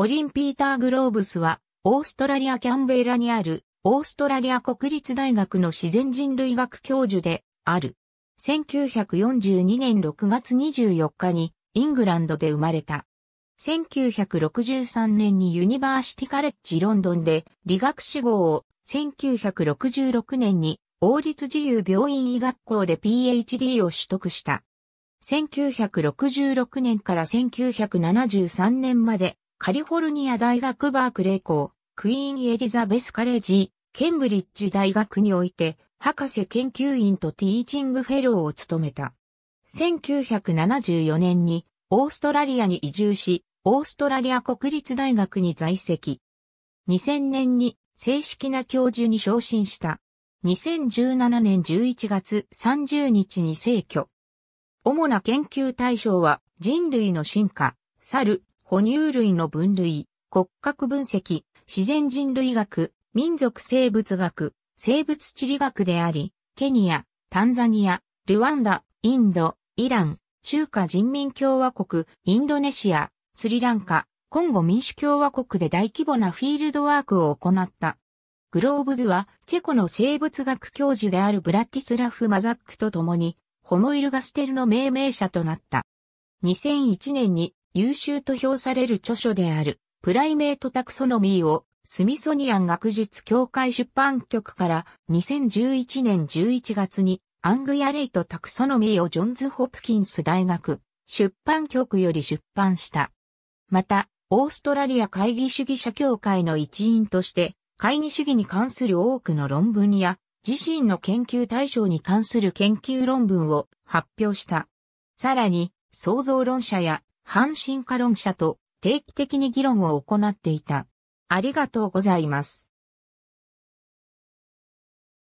コリン・ピーター・グローブスは、オーストラリア・キャンベイラにある、オーストラリア国立大学の自然人類学教授で、ある。1942年6月24日に、イングランドで生まれた。1963年にユニバーシティカレッジロンドンで理学士号を、1966年に王立自由病院医学校で PhD を取得した。1966年から1973年までカリフォルニア大学バークレー校、クイーンエリザベスカレージ、ケンブリッジ大学において、博士研究員とティーチングフェローを務めた。1974年にオーストラリアに移住し、オーストラリア国立大学に在籍。2000年に正式な教授に昇進した。2017年11月30日に逝去。主な研究対象は人類の進化、猿、哺乳類の分類、骨格分析、自然人類学、民族生物学、生物地理学であり、ケニア、タンザニア、ルワンダ、インド、イラン、中華人民共和国、インドネシア、スリランカ、コンゴ民主共和国で大規模なフィールドワークを行った。グローブズは、チェコの生物学教授であるブラティスラフ・マザックと共に、ホモイルガステルの命名者となった。2001年に優秀と評される著書である、プライメートタクソノミーを、スミソニアン学術協会出版局から2011年11月にアングヤレイトタクソノミーをジョンズ・ホプキンス大学出版局より出版した。また、オーストラリア会議主義者協会の一員として、会議主義に関する多くの論文や、自身の研究対象に関する研究論文を発表した。さらに、創造論者や神カロン社と定期的に議論を行っていた。ありがとうございます。